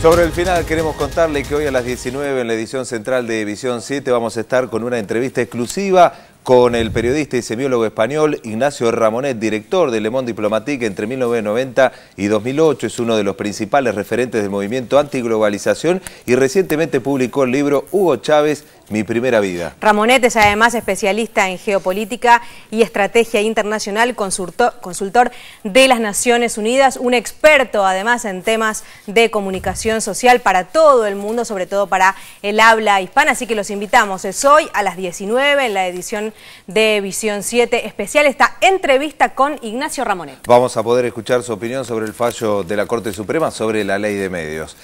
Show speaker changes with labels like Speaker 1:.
Speaker 1: Sobre el final queremos contarle que hoy a las 19 en la edición central de Visión 7 vamos a estar con una entrevista exclusiva con el periodista y semiólogo español Ignacio Ramonet, director de Le Monde Diplomatique entre 1990 y 2008. Es uno de los principales referentes del movimiento antiglobalización y recientemente publicó el libro Hugo Chávez mi primera vida.
Speaker 2: Ramonet es además especialista en geopolítica y estrategia internacional, consultor, de las Naciones Unidas, un experto además en temas de comunicación social para todo el mundo, sobre todo para el habla hispana. Así que los invitamos. Es hoy a las 19 en la edición de Visión 7 especial esta entrevista con Ignacio Ramonet.
Speaker 1: Vamos a poder escuchar su opinión sobre el fallo de la Corte Suprema sobre la ley de medios.